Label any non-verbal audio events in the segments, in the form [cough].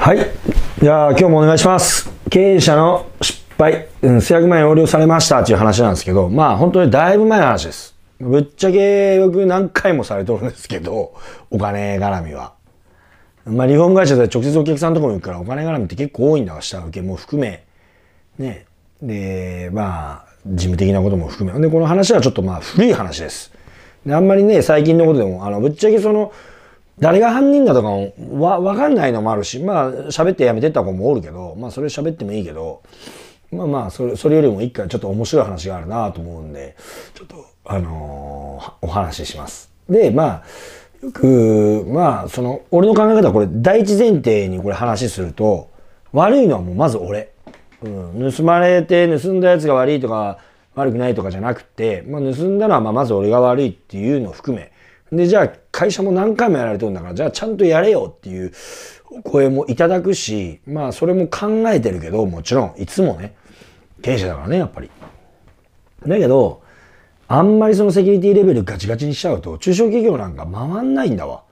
はい。じゃあ今日もお願いします。経営者の失敗、うん、数百万円横領されましたっていう話なんですけど、まあ本当にだいぶ前の話です。ぶっちゃけよく何回もされてるんですけど、お金絡みは。まあリフォーム会社で直接お客さんとこに行くからお金絡みって結構多いんだわ、下請けも含め。ね。で、まあ、事務的なことも含め。で、この話はちょっとまあ古い話です。であんまりね、最近のことでも、あの、ぶっちゃけその、誰が犯人だとかわ、わかんないのもあるし、まあ、喋ってやめてった子もおるけど、まあ、それ喋ってもいいけど、まあまあ、それ、それよりも一回ちょっと面白い話があるなと思うんで、ちょっと、あのー、お話しします。で、まあ、よく、まあ、その、俺の考え方はこれ、第一前提にこれ話すると、悪いのはもうまず俺。うん、盗まれて、盗んだやつが悪いとか、悪くないとかじゃなくて、まあ、盗んだのはまあまず俺が悪いっていうのを含め、で、じゃあ会社も何回もやられてるんだから、じゃあちゃんとやれよっていう声もいただくし、まあそれも考えてるけど、もちろん、いつもね、経営者だからね、やっぱり。だけど、あんまりそのセキュリティレベルガチガチにしちゃうと、中小企業なんか回んないんだわ。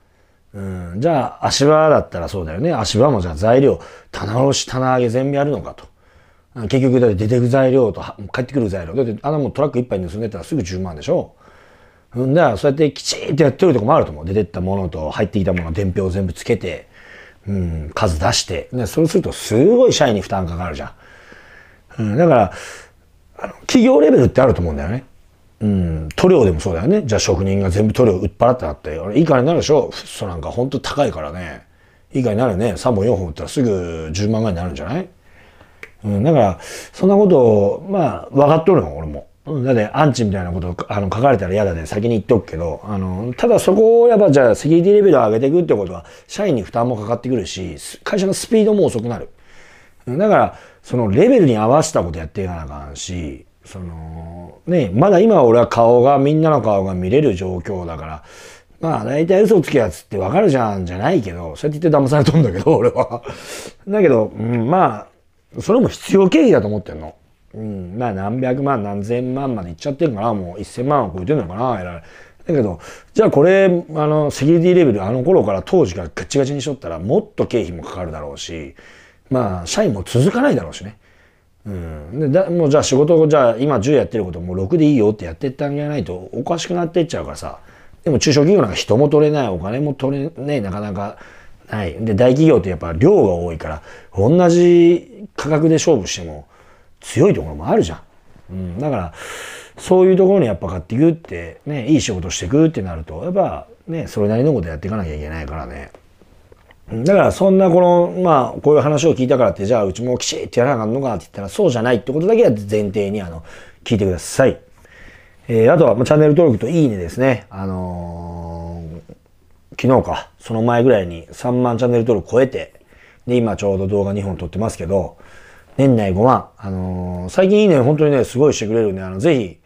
うん、じゃあ足場だったらそうだよね。足場もじゃあ材料、棚卸し、棚上げ全部やるのかと。結局出てく材料と帰ってくる材料。だってあのもうトラック一杯盗んでたらすぐ10万でしょ。ほんだそうやってきちんとやってるとこもあると思う。出てったものと入ってきたもの、伝票を全部つけて、うん、数出して。ね、そうするとすごい社員に負担かかるじゃん。うん、だから、あの企業レベルってあると思うんだよね。うん、塗料でもそうだよね。じゃあ職人が全部塗料売っ払ってあって、いいかになるでしょフッ素なんかほんと高いからね。いいかになるね。3本4本売ったらすぐ10万ぐらいになるんじゃないうん、だから、そんなことを、まあ、分かっとるの、俺も。だってアンチみたいなことあの書かれたら嫌だで、ね、先に言っとくけど、あの、ただそこをやっぱじゃあセキュリティレベルを上げていくってことは、社員に負担もかかってくるし、会社のスピードも遅くなる。だから、そのレベルに合わせたことやっていかなあかんし、その、ね、まだ今俺は顔が、みんなの顔が見れる状況だから、まあ大体嘘つきやつってわかるじゃんじゃないけど、そうやって言って騙されとんだけど、俺は。だけど、うん、まあ、それも必要経費だと思ってんの。うん、まあ何百万何千万までいっちゃってるからもう1,000万を超えてるのかなだけどじゃあこれあのセキュリティレベルあの頃から当時からガチガチにしとったらもっと経費もかかるだろうしまあ社員も続かないだろうしね。うん、でだもうじゃあ仕事をじゃあ今10やってることもう6でいいよってやってったんげないとおかしくなっていっちゃうからさでも中小企業なんか人も取れないお金も取れねなかなかないで大企業ってやっぱ量が多いから同じ価格で勝負しても強いところもあるじゃん。うん、だから、そういうところにやっぱ買っていくって、ね、いい仕事していくってなると、やっぱね、それなりのことやっていかなきゃいけないからね。だからそんなこの、まあ、こういう話を聞いたからって、じゃあうちもきちっとやらなあかんのかって言ったら、そうじゃないってことだけは前提に、あの、聞いてください。えー、あとは、まあ、チャンネル登録といいねですね。あのー、昨日か、その前ぐらいに3万チャンネル登録超えて、で、今ちょうど動画2本撮ってますけど、年内5万。あのー、最近いいね、本当にね、すごいしてくれるんで、あの、ぜひ、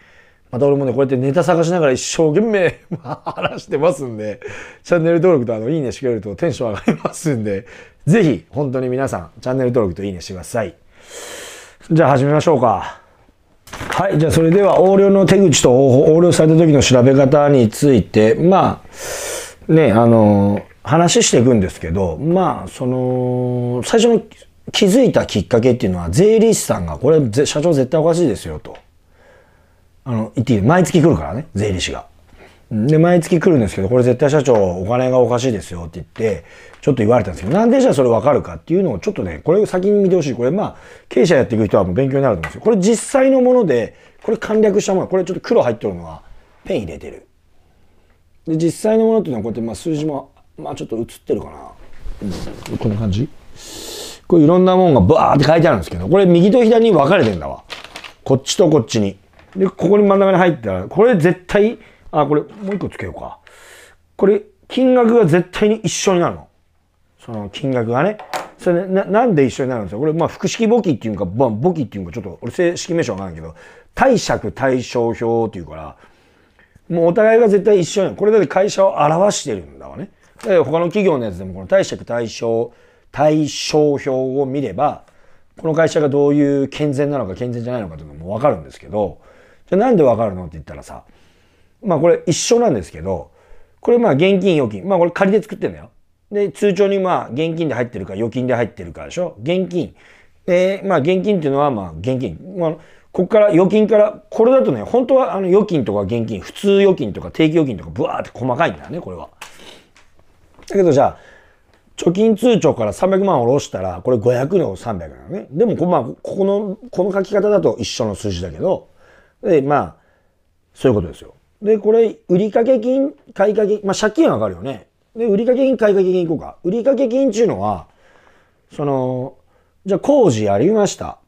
また俺もね、こうやってネタ探しながら一生懸命 [laughs] 話してますんで、チャンネル登録とあの、いいねしてくれるとテンション上がりますんで、ぜひ、本当に皆さん、チャンネル登録といいねしてください。じゃあ始めましょうか。はい、じゃあそれでは横領の手口と方法、横領された時の調べ方について、まあ、ね、あの、話していくんですけど、まあ、その、最初の気づいたきっかけっていうのは、税理士さんが、これ、社長絶対おかしいですよ、と。あの、言っていい。毎月来るからね、税理士が。で、毎月来るんですけど、これ絶対社長、お金がおかしいですよって言って、ちょっと言われたんですけど、なんでじゃあそれわかるかっていうのをちょっとね、これ先に見てほしい。これまあ、経営者やっていく人はもう勉強になると思うんですよ。これ実際のもので、これ簡略したもの、これちょっと黒入ってるのは、ペン入れてる。で、実際のものっていうのはこうやって、まあ数字も、まあちょっと映ってるかな。うん、こんな感じこれいろんなもんがバーって書いてあるんですけど、これ右と左に分かれてんだわ。こっちとこっちに。で、ここに真ん中に入ったら、これ絶対、あ、これもう一個つけようか。これ、金額が絶対に一緒になるの。その金額がね。それななんで一緒になるんですかこれ、まあ、複式簿記っていうか、まあ、簿記っていうか、ちょっと、俺正式名称わかんないけど、貸借対照表っていうから、もうお互いが絶対一緒になる。これだって会社を表してるんだわね。他の企業のやつでも、この貸借対照表、対象表を見れば、この会社がどういう健全なのか健全じゃないのかというのもわかるんですけど、じゃあなんでわかるのって言ったらさ、まあこれ一緒なんですけど、これまあ現金預金。まあこれ仮で作ってんだよ。で、通帳にまあ現金で入ってるか預金で入ってるかでしょ現金。で、まあ現金っていうのはまあ現金。まあ、ここから預金から、これだとね、本当はあの預金とか現金、普通預金とか定期預金とかブワーって細かいんだよね、これは。だけどじゃあ、貯金通帳から300万下ろしたら、これ500の300なのね。でもこ、まあ、ここの、この書き方だと一緒の数字だけど、で、まあ、そういうことですよ。で、これ、売掛金、買掛金、まあ、借金はわかるよね。で、売掛金、買掛金いこうか。売掛金っていうのは、その、じゃあ工事やりました。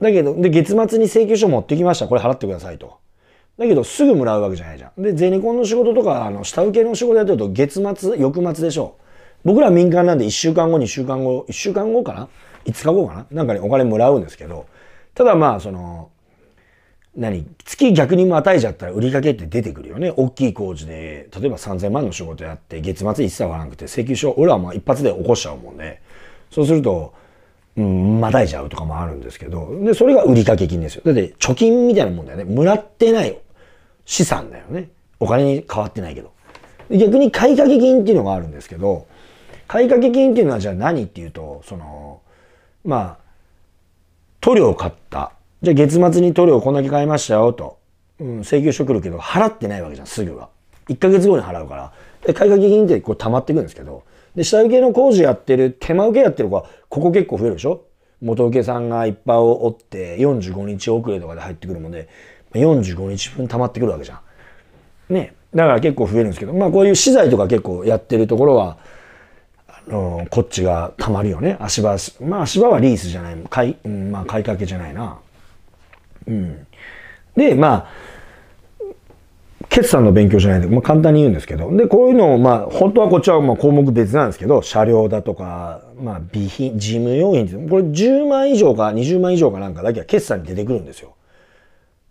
だけど、で、月末に請求書持ってきました。これ払ってくださいと。だけど、すぐもらうわけじゃないじゃん。で、ゼネコンの仕事とか、あの、下請けの仕事やってると、月末、翌末でしょう。僕ら民間なんで1週間後、2週間後、1週間後かな ?5 日後かななんかにお金もらうんですけど、ただまあ、その、何月逆にまたいちゃったら売りかけって出てくるよね。大きい工事で、例えば3000万の仕事やって、月末一切らなくて、請求書、俺はまあ一発で起こしちゃうもんね。そうすると、うん、またいちゃうとかもあるんですけど、で、それが売りかけ金ですよ。だって貯金みたいなもんだよね。もらってない資産だよね。お金に変わってないけど。逆に買掛金っていうのがあるんですけど、買掛金っていうのはじゃあ何っていうと、その、まあ、塗料買った。じゃあ月末に塗料をこんだけ買いましたよと。うん、請求書来るけど、払ってないわけじゃん、すぐは。1ヶ月後に払うから。で、買掛金ってこう溜まってくんですけど、で、下請けの工事やってる、手間請けやってる子は、ここ結構増えるでしょ元請けさんがいっぱいお、折って、45日遅れとかで入ってくるもんで、45日分溜まってくるわけじゃん。ね。だから結構増えるんですけど、まあこういう資材とか結構やってるところは、うん、こっちがたまるよね。足場、まあ足場はリースじゃない。買い、うん、まあ買いかけじゃないな。うん。で、まあ、決算の勉強じゃないんで、まあ簡単に言うんですけど。で、こういうのを、まあ本当はこっちはまあ項目別なんですけど、車両だとか、まあ備品、事務用品って、これ10万以上か20万以上かなんかだけは決算に出てくるんですよ。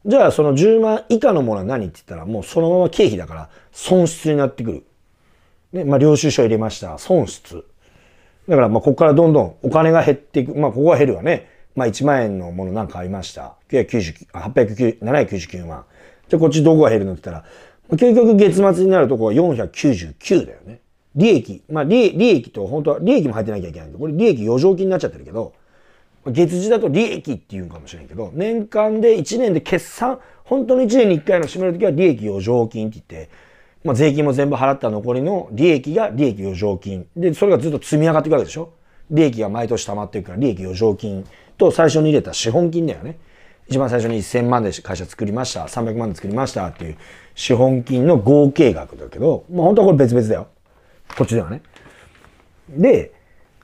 じゃあその10万以下のものは何って言ったらもうそのまま経費だから損失になってくる。ね、まあ、領収書入れました。損失。だから、まあ、ここからどんどんお金が減っていく。まあ、ここは減るわね。まあ、1万円のものなんかありました。999、899、799万。じゃこっちどこが減るのって言ったら、結局月末になるとこは499だよね。利益。まあ利、利益と本当は利益も入ってなきゃいけないんで、これ利益余剰金になっちゃってるけど、月次だと利益って言うかもしれんけど、年間で1年で決算、本当の1年に1回の締めるときは利益余剰金って言って、まあ、税金も全部払った残りの利益が利益余剰金。で、それがずっと積み上がっていくわけでしょ利益が毎年溜まっていくから利益余剰金と最初に入れた資本金だよね。一番最初に1000万で会社作りました。300万で作りましたっていう資本金の合計額だけど、まあ本当はこれ別々だよ。こっちではね。で、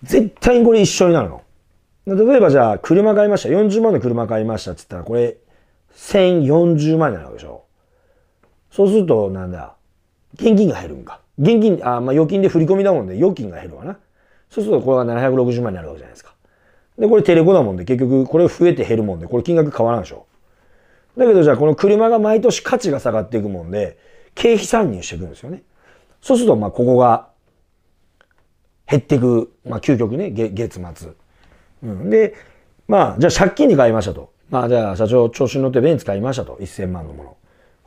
絶対にこれ一緒になるの。例えばじゃあ、車買いました。40万の車買いましたって言ったら、これ、1040万になるわけでしょ。そうすると、なんだ。現金が減るんか。現金、あまあ、預金で振り込みだもんで、預金が減るわな。そうするとこれが760万になるわけじゃないですか。で、これテレコだもんで、結局これ増えて減るもんで、これ金額変わらんでしょ。だけどじゃあこの車が毎年価値が下がっていくもんで、経費参入していくんですよね。そうすると、まあ、ここが減っていく、まあ、究極ね、月末。うん。で、まあ、じゃあ借金に買いましたと。まあ、じゃあ社長、調子に乗ってベンツ買いましたと。1000万のもの。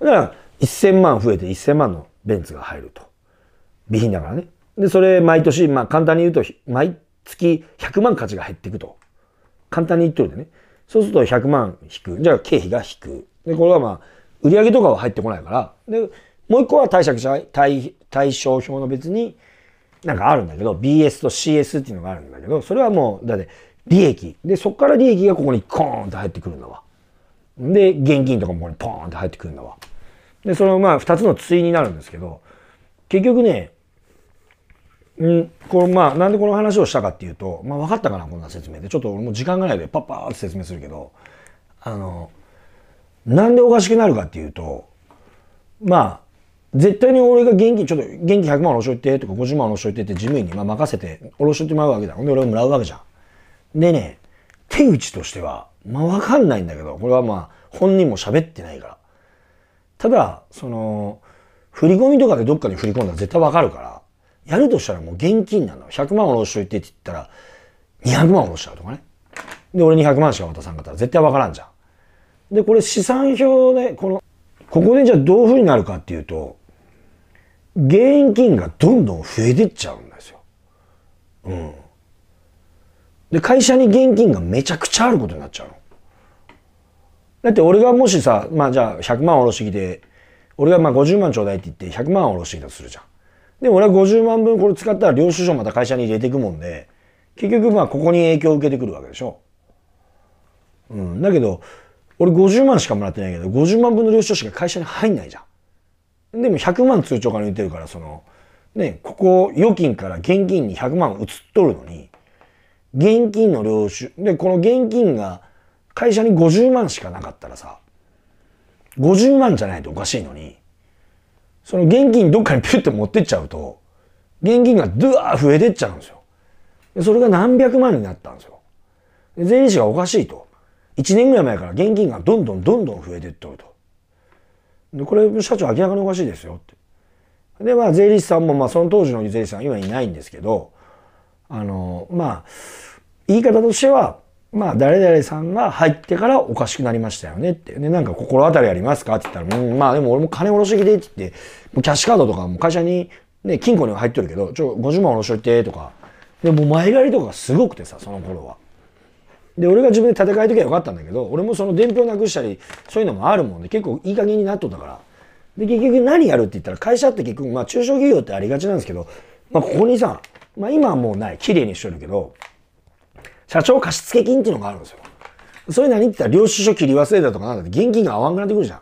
だから、1000万増えて1000万のベンツが入ると。備品だからね。で、それ毎年、まあ簡単に言うと、毎月100万価値が減っていくと。簡単に言っといてね。そうすると100万引く。じゃあ経費が引く。で、これはまあ、売上とかは入ってこないから。で、もう一個は貸借対対象表の別に、なんかあるんだけど、BS と CS っていうのがあるんだけど、それはもう、だって利益。で、そこから利益がここにコーンって入ってくるんだわ。で、現金とかもここにポーンって入ってくるんだわ。でそのまあ二つの対になるんですけど結局ねんこのまあなんでこの話をしたかっていうと、まあ、分かったかなこんな説明でちょっと俺も時間がないでパッパーって説明するけどあのなんでおかしくなるかっていうとまあ絶対に俺が現金ちょっと現金100万押ろしといてとか50万押ろしといてって事務員にまあ任せておろしといてもらうわけだほんで俺もらうわけじゃん。でね手口としてはまあ分かんないんだけどこれはまあ本人も喋ってないからただ、その、振り込みとかでどっかに振り込んだら絶対わかるから、やるとしたらもう現金なの。100万下ろしといてって言ったら、200万下ろしちゃうとかね。で、俺2 0 0万しか渡さんかったら絶対わからんじゃん。で、これ資産表で、この、ここでじゃあどういう風になるかっていうと、現金がどんどん増えてっちゃうんですよ。うん。で、会社に現金がめちゃくちゃあることになっちゃうの。だって俺がもしさ、まあじゃあ100万下ろしてきて、俺がまあ50万ちょうだいって言って100万下ろしてきたとするじゃん。で、俺は50万分これ使ったら領収書また会社に入れていくもんで、結局まあここに影響を受けてくるわけでしょ。うん。だけど、俺50万しかもらってないけど、50万分の領収書しか会社に入んないじゃん。でも100万通帳から言ってるから、その、ね、ここ預金から現金に100万移っとるのに、現金の領収、で、この現金が、会社に50万しかなかったらさ、50万じゃないとおかしいのに、その現金どっかにピュって持ってっちゃうと、現金がドゥワー増えてっちゃうんですよ。それが何百万になったんですよ。税理士がおかしいと。1年ぐらい前から現金がどんどんどんどん増えていっとると。で、これ社長明らかにおかしいですよって。で、まあ税理士さんも、まあその当時の税理士さんは今いないんですけど、あの、まあ、言い方としては、まあ、誰々さんが入ってからおかしくなりましたよねってね、なんか心当たりありますかって言ったら、うん、まあでも俺も金下ろしてきてって言って、もうキャッシュカードとかも会社にね、金庫に入ってるけど、ちょ、50万下ろしといてとか、でも前借りとかすごくてさ、その頃は。で、俺が自分で戦て替えときゃよかったんだけど、俺もその伝票なくしたり、そういうのもあるもんで、結構いい加減になっとったから。で、結局何やるって言ったら、会社って結局、まあ中小企業ってありがちなんですけど、まあここにさ、まあ今はもうない、綺麗にしとるけど、社長貸付金っていうのがあるんですよ。それ何って言ったら、領収書切り忘れたとかなんだって現金が合わんくなってくるじゃん。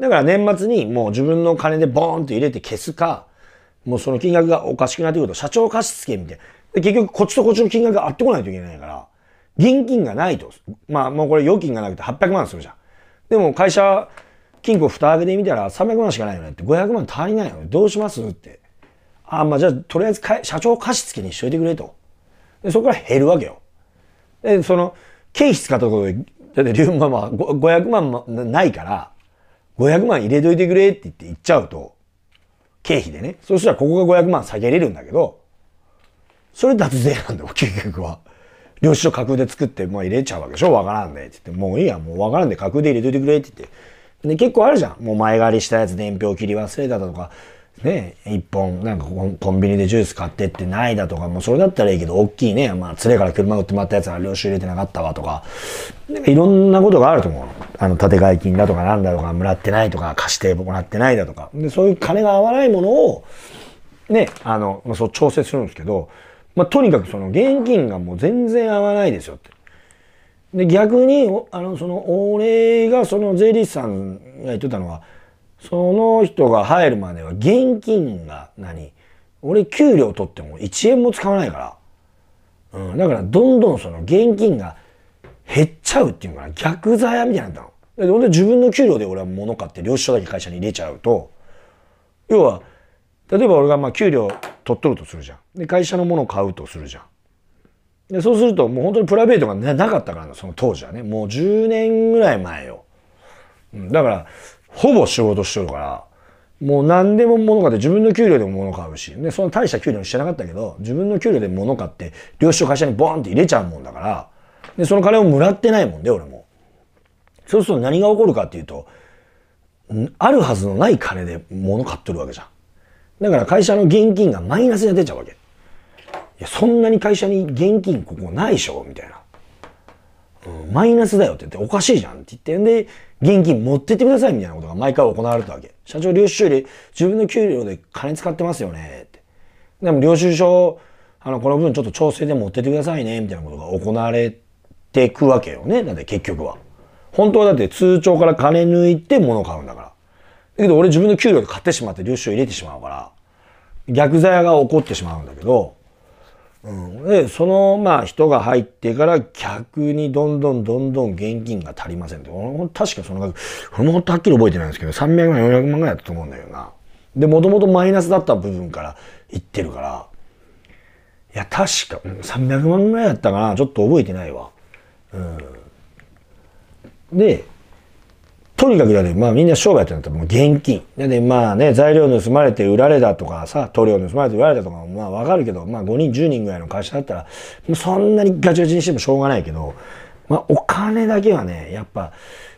だから年末にもう自分の金でボーンって入れて消すか、もうその金額がおかしくなってくると、社長貸付みたいな。結局、こっちとこっちの金額が合ってこないといけないから、現金がないと。まあ、もうこれ預金がなくて800万するじゃん。でも会社、金庫蓋開けてみたら300万しかないよねって、500万足りないよね。どうしますって。あ、まあじゃあ、とりあえず社長貸付にしといてくれと。でそこから減るわけよ。で、その、経費使ったところで、だって龍馬は500万ないから、500万入れといてくれって言って言っちゃうと、経費でね。そしたらここが500万下げれるんだけど、それ脱税なんだよ、結局は。領収書架空で作って、まあ入れちゃうわけでしょわからんね。って言って、もういいや、もうわからんで架空で入れといてくれって言って。で、結構あるじゃん。もう前借りしたやつ伝票切り忘れただとか、ね、一本、なんかコンビニでジュース買ってってないだとか、もうそれだったらいいけど、大きいね、まあ、連れから車売ってもらったやつは領収入れてなかったわとか、なんかいろんなことがあると思う。あの、建て替え金だとかなんだとか、もらってないとか、貸してもらってないだとか。で、そういう金が合わないものを、ね、あの、まあ、そう調整するんですけど、まあ、とにかくその現金がもう全然合わないですよって。で、逆に、あの、その、俺がその税理士さんが言ってたのは、その人が入るまでは現金が何俺給料取っても1円も使わないから。うん。だからどんどんその現金が減っちゃうっていうのかな。逆座屋みたいなんだの。で、ほんで自分の給料で俺は物買って領収書だけ会社に入れちゃうと、要は、例えば俺がまあ給料取っとるとするじゃん。で、会社のものを買うとするじゃん。で、そうするともう本当にプライベートがなかったからな、その当時はね。もう10年ぐらい前よ。うん。だから、ほぼ仕事しとるから、もう何でも物買って自分の給料でも物買うし、ね、その大した給料にしてなかったけど、自分の給料で物買って、領収会社にボーンって入れちゃうもんだから、で、その金をもらってないもんで、俺も。そうすると何が起こるかっていうと、あるはずのない金で物買ってるわけじゃん。だから会社の現金がマイナスで出ちゃうわけ。いや、そんなに会社に現金ここないでしょみたいな、うん。マイナスだよって言って、おかしいじゃんって言って、んで、現金持ってってくださいみたいなことが毎回行われたわけ。社長領収書より自分の給料で金使ってますよねって。でも領収書、あの、この分ちょっと調整で持ってってくださいねみたいなことが行われていくわけよね。だって結局は。本当はだって通帳から金抜いて物を買うんだから。だけど俺自分の給料で買ってしまって領収書入れてしまうから、逆罪が起こってしまうんだけど、うん、でそのまあ人が入ってから客にどんどんどんどん現金が足りませんって確かその額こもほんとはっきり覚えてないんですけど300万400万ぐらいだったと思うんだけどなでもともとマイナスだった部分から言ってるからいや確か300万ぐらいだったかなちょっと覚えてないわうんでとにかくだね、まあみんな商売ってなったらもう現金。で、ね、まあね、材料盗まれて売られたとかさ、塗料盗まれて売られたとかまあわかるけど、まあ5人、10人ぐらいの会社だったら、そんなにガチガチにしてもしょうがないけど、まあお金だけはね、やっぱ、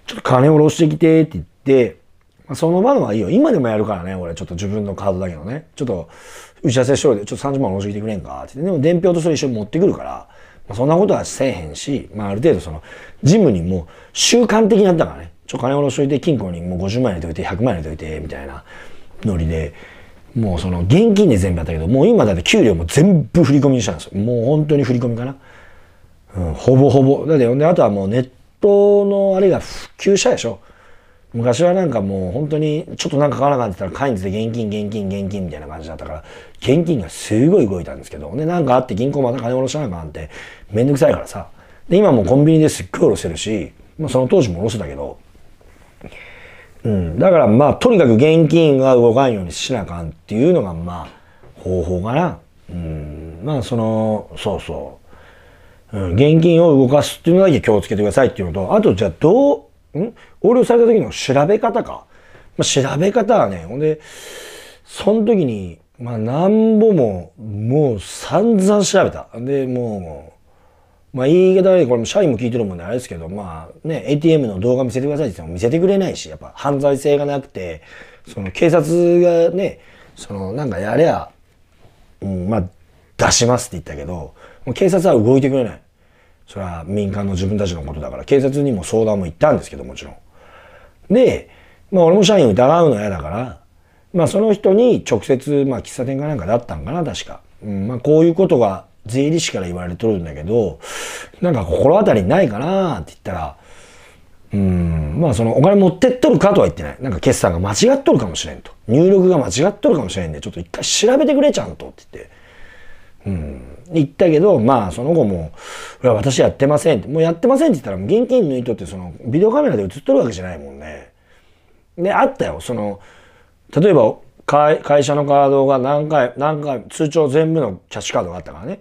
ちょっと金下ろしてきてって言って、まあ、その場のはいいよ。今でもやるからね、俺ちょっと自分のカードだけどね、ちょっと打ち合わせしろで、ちょっと30万下ろしてきてくれんかって言って、でも伝票とそれ一緒に持ってくるから、まあ、そんなことはせえへんし、まあある程度その、ジムにも習慣的になったからね。ちょ、金下ろしといて、金庫にもう50万入れといて、100万入れといて、みたいなノリで、もうその現金で全部やったけど、もう今だって給料も全部振り込みにしたんですよ。もう本当に振り込みかな。うん、ほぼほぼ。だって、ほんで、あとはもうネットのあれが普及したでしょ。昔はなんかもう本当に、ちょっとなんか買わなかったら、カインズで現金、現金、現金みたいな感じだったから、現金がすごい動いたんですけど、ね、なんかあって銀行また金下ろしなあかんって、めんどくさいからさ。で、今もコンビニですっごい下ろせるし、まあその当時も下ろせたけど、うん、だからまあとにかく現金が動かんようにしなあかんっていうのがまあ方法かな。うん、まあそのそうそう、うん、現金を動かすっていうのだけ気をつけてくださいっていうのとあとじゃあどうん横領された時の調べ方か、まあ、調べ方はねほんでその時にまあなんぼももう散々調べたでもう、まあ言い方でこれも社員も聞いてるもんね、あれですけど、まあね、ATM の動画見せてくださいって言っても見せてくれないし、やっぱ犯罪性がなくて、その警察がね、そのなんかやれや、うん、まあ出しますって言ったけど、警察は動いてくれない。それは民間の自分たちのことだから、警察にも相談も行ったんですけど、もちろん。で、まあ俺も社員疑うの嫌だから、まあその人に直接、まあ喫茶店かなんかだったんかな、確か。うん、まあこういうことが税理士から言われとるんだけど、なんか心当たりないかなって言ったら、うん、まあそのお金持ってっとるかとは言ってない。なんか決算が間違っとるかもしれんと。入力が間違っとるかもしれんで、ちょっと一回調べてくれちゃんとって言って。うん、言ったけど、まあ、その後も、私やってませんって、もうやってませんって言ったら、現金抜いとって、その、ビデオカメラで映っとるわけじゃないもんね。で、あったよ。その、例えば、会社のカードが何回、何回、通帳全部のキャッシュカードがあったからね。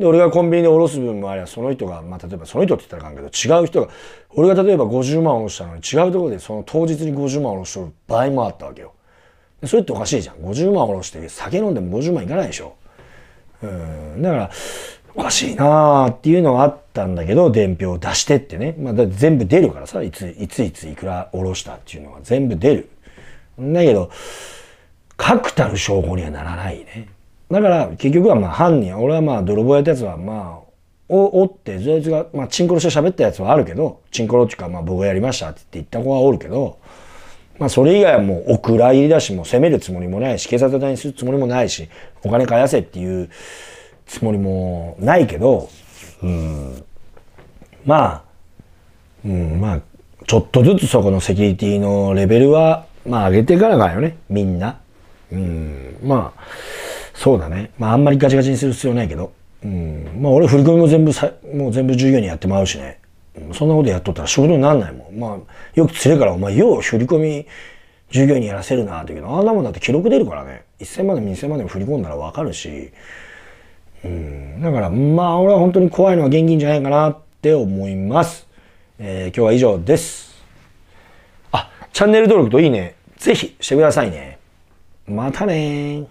で、俺がコンビニで下ろす分もあれば、その人が、まあ、例えばその人って言ったらあかんけど、違う人が、俺が例えば50万下ろしたのに、違うところでその当日に50万下ろしとる場合もあったわけよ。それっておかしいじゃん。50万下ろして、酒飲んでも50万いかないでしょ。うん。だから、おかしいなーっていうのがあったんだけど、伝票を出してってね。まあ、だ全部出るからさ、いつ、いついついくら下ろしたっていうのが全部出る。だけど、確たる証拠にはならないね。だから結局はまあ犯人俺はまあ泥棒やったやつはまあおおってそいつが、まあ、チンコロして喋ったやつはあるけどチンコロっていうかまあ僕がやりましたって言った子はおるけど、まあ、それ以外はもうお蔵入りだしもう責めるつもりもないし警察にするつもりもないしお金返せっていうつもりもないけどうんまあ、うん、まあちょっとずつそこのセキュリティのレベルはまあ上げていからかよねみんな。うんまあそうだね。まあ、あんまりガチガチにする必要ないけど。うん。まあ、俺、振り込みも全部さ、もう全部従業員にやってもらうしね。うん、そんなことやっとったら仕事になんないもん。まあ、よく連れから、お前、よう振り込み従業員にやらせるな、って言うけど、あんなもんだって記録出るからね。1000万でも2000万でも振り込んだらわかるし。うん。だから、まあ、俺は本当に怖いのは現金じゃないかなって思います。えー、今日は以上です。あ、チャンネル登録といいね。ぜひしてくださいね。またね